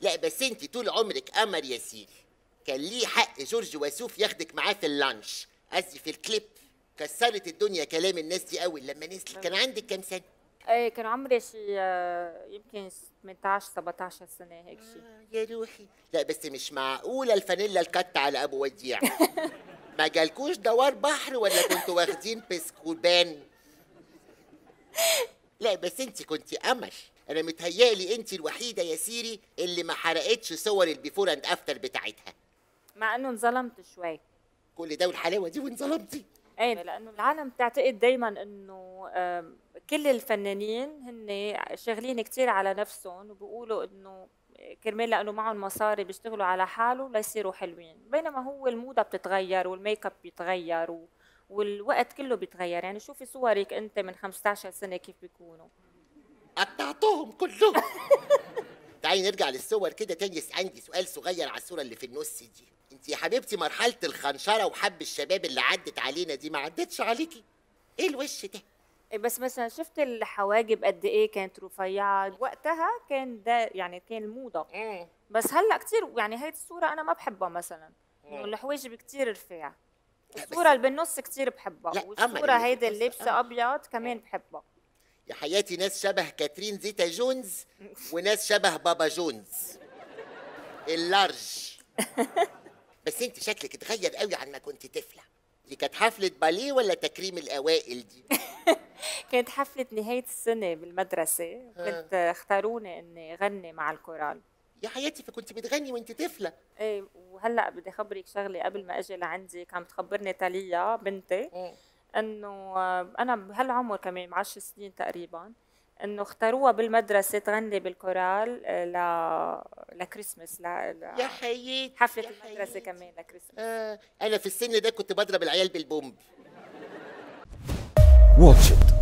لا بس انت طول عمرك قمر يا سيدي كان ليه حق جورج وسوف ياخدك معاه في اللانش قصدي في الكليب كسرت الدنيا كلام الناس دي قوي لما نزل كان عندك كام سنه ايه كان عمري شي آه، يمكن 18 17 سنه هيك شي آه، يا روحي لا بس مش معقوله الفانيلا الكت على ابو وديع ما جالكوش دوار بحر ولا كنتوا واخدين بسكوبان لا بس انت كنت قمر انا متهيألي انت الوحيده يا سيري اللي ما حرقتش صور البيفور اند افتر بتاعتها مع انه انظلمت شوي كل ده والحلاوه دي وانظلمتي ايه لانه العالم بتعتقد دائما انه كل الفنانين هن شغلين كثير على نفسهم وبيقولوا انه كرمال لانه معهم مصاري بيشتغلوا على حاله ليصيروا حلوين بينما هو الموضه بتتغير والميك اب بيتغير والوقت كله بيتغير يعني شوفي صورك انت من 15 سنه كيف بيكونوا قطعتهم كلهم تعالي نرجع للصور كده تاني عندي سؤال صغير على الصوره اللي في النص دي انت يا حبيبتي مرحله الخنشره وحب الشباب اللي عدت علينا دي ما عدتش عليكي ايه الوش ده إيه، بس مثلا شفت الحواجب قد ايه كانت رفيعه وقتها كان ده يعني كان الموضه بس هلا كتير يعني هاي الصوره انا ما بحبها مثلا الحواجب كتير رفيعه الصوره اللي بالنص كتير بحبها والصوره هيدي اللي لابسه آه. ابيض كمان بحبها يا حياتي ناس شبه كاترين زيتا جونز وناس شبه بابا جونز اللارج بس انت شكلك اتغير قوي عن ما كنت طفله دي كانت حفله باليه ولا تكريم الاوائل دي كانت حفله نهايه السنه بالمدرسه آه. كنت اختاروني اني غني مع الكورال يا حياتي فكنت بتغني وانت طفله ايه وهلا بدي اخبرك شغله قبل ما اجي لعندي كانت تخبرني تاليا بنتي آه. انه انا بهالعمر كمان بعشر سنين تقريبا انه اختاروها بالمدرسه تغني بالكورال آه، ل لكريسماس ل... ل... يا حياتي حفله يا المدرسه حياتي. كمان لكريسماس آه انا في السن ده كنت بضرب العيال بالبومب واتش